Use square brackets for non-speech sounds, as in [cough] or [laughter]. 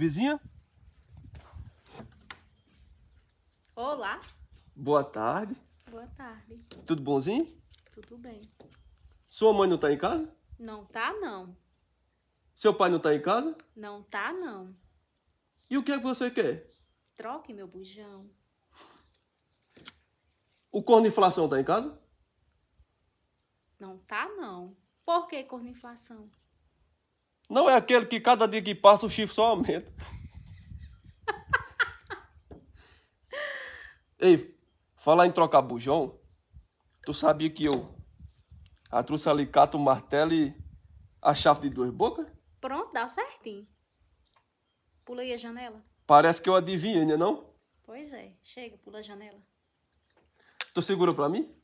Vizinha? Olá. Boa tarde. Boa tarde. Tudo bonzinho? Tudo bem. Sua mãe não tá em casa? Não tá, não. Seu pai não tá em casa? Não tá, não. E o que é que você quer? Troque meu bujão. O corno inflação tá em casa? Não tá, não. Por que corno inflação? Não é aquele que cada dia que passa o chifre só aumenta. [laughs] Ei, falar em trocar bujão, tu sabia que eu a ah, trouxe alicate, o martelo e a chave de duas bocas? Pronto, dá certinho. Pulei a janela. Parece que eu adivinhei, né não? Pois é. Chega, pula a janela. Tu segura pra mim?